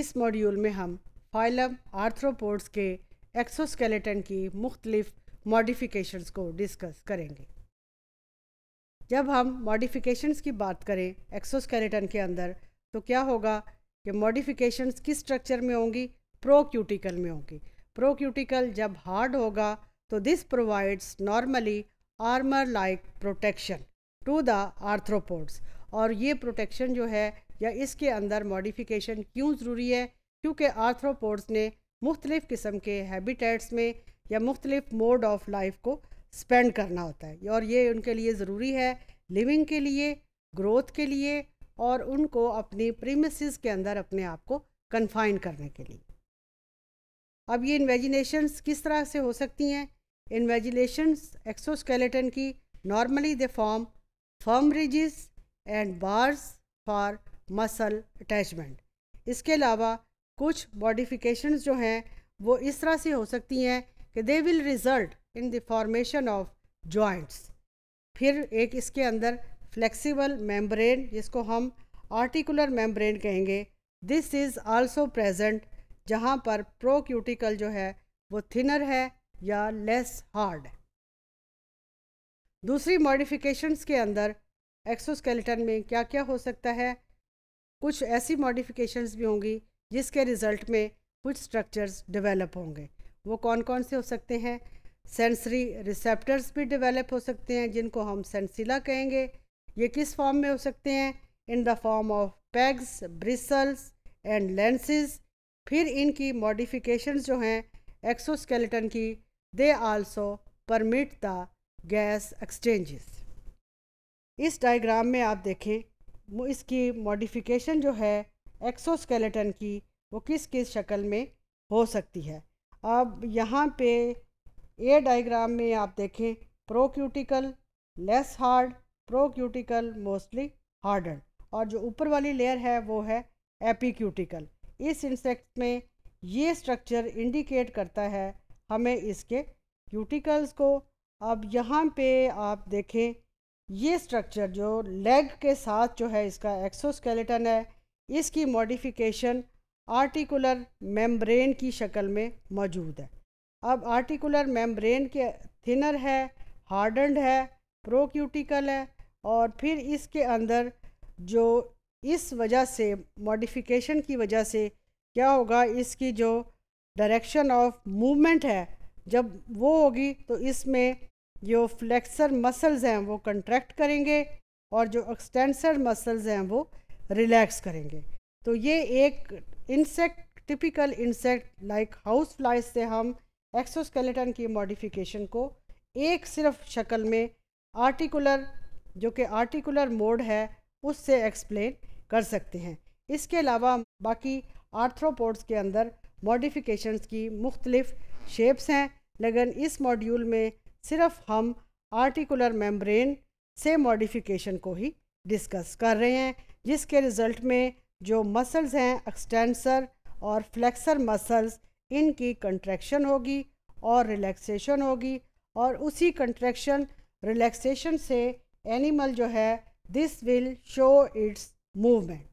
इस मॉड्यूल में हम फाइलम आर्थ्रोपोड्स के एक्सोस्केलेटन की मुख्तलिफ मॉडिफिकेशंस को डिस्कस करेंगे जब हम मॉडिफिकेशंस की बात करें एक्सोस्केलेटन के अंदर तो क्या होगा कि मॉडिफिकेशंस किस स्ट्रक्चर में होंगी प्रोक्यूटिकल में होंगी प्रोक्यूटिकल जब हार्ड होगा तो this provides normally armour like protection to the arthropods और ये प्रोटेक्शन जो है या इसके अंदर मॉडिफिकेशन क्यों ज़रूरी है क्योंकि आर्थ्रोपोड्स ने मुख्तलिफ़ किस्म के हैबिटेट्स में या मुख्तलिफ मोड ऑफ लाइफ को स्पेंड करना होता है और ये उनके लिए ज़रूरी है लिविंग के लिए ग्रोथ के लिए और उनको अपनी प्रीमिस के अंदर अपने आप को कन्फाइन करने के लिए अब ये इन्वेजिनेशनस किस तरह से हो सकती हैं इन्वेजिनेशनस एक्सोस्केलेटन की normally they form firm ridges and bars for muscle attachment इसके अलावा कुछ मॉडिफिकेशन जो हैं वो इस तरह से हो सकती हैं कि they will result in the formation of joints फिर एक इसके अंदर फ्लेक्सिबल मेम्ब्रेन जिसको हम आर्टिकुलर मेम्ब्रेन कहेंगे दिस इज़ आल्सो प्रेजेंट जहाँ पर प्रोक्यूटिकल जो है वो थिनर है या लेस हार्ड दूसरी मॉडिफिकेशंस के अंदर एक्सोस्केलेटन में क्या क्या हो सकता है कुछ ऐसी मॉडिफिकेशंस भी होंगी जिसके रिज़ल्ट में कुछ स्ट्रक्चर्स डेवलप होंगे वो कौन कौन से हो सकते हैं सेंसरी रिसेप्टर्स भी डेवलप हो सकते हैं जिनको हम सेंसिला कहेंगे ये किस फॉर्म में हो सकते हैं in the form of pegs bristles and lenses फिर इनकी मॉडिफिकेशन जो हैं एक्सोस्केलेटन की they also permit the gas exchanges इस डायग्राम में आप देखें इसकी मॉडिफिकेशन जो है एक्सोस्केलेटन की वो किस किस शक्ल में हो सकती है अब यहाँ पे ए डायग्राम में आप देखें procuticle less hard procuticle mostly harden और जो ऊपर वाली लेयर है वो है एपिक्यूटिकल इस इंसेक्ट में ये स्ट्रक्चर इंडिकेट करता है हमें इसके क्यूटिकल्स को अब यहाँ पे आप देखें ये स्ट्रक्चर जो लेग के साथ जो है इसका एक्सोस्केलेटन है इसकी मॉडिफिकेशन आर्टिकुलर मेम्ब्रेन की शक्ल में मौजूद है अब आर्टिकुलर मेम्ब्रेन के थिनर है हार्डन्ड है प्रोक्यूटिकल है और फिर इसके अंदर जो इस वजह से मॉडिफिकेशन की वजह से क्या होगा इसकी जो डायरेक्शन ऑफ मूवमेंट है जब वो होगी तो इसमें जो फ्लेक्सर मसल्स हैं वो कंट्रैक्ट करेंगे और जो एक्सटेंसर मसल्स हैं वो रिलैक्स करेंगे तो ये एक insect typical insect like house flies से हम एक्सोस्केलेटन की मॉडिफिकेशन को एक सिर्फ शक्ल में आर्टिकुलर जो कि आर्टिकुलर मोड है उससे एक्सप्लेन कर सकते हैं इसके अलावा बाकी आर्थ्रोपोड्स के अंदर मॉडिफिकेशंस की मुख्तलिफ शेप्स हैं लेकिन इस मॉड्यूल में सिर्फ हम आर्टिकुलर मेम्ब्रेन से मॉडिफिकेशन को ही डिस्कस कर रहे हैं जिसके रिज़ल्ट में जो मसल्स हैं एक्सटेंसर और फ्लेक्सर मसल्स इनकी कंट्रैक्शन होगी और रिलैक्सेशन होगी और उसी कंट्रैक्शन रिलैक्सेशन से एनिमल जो है this will show its movement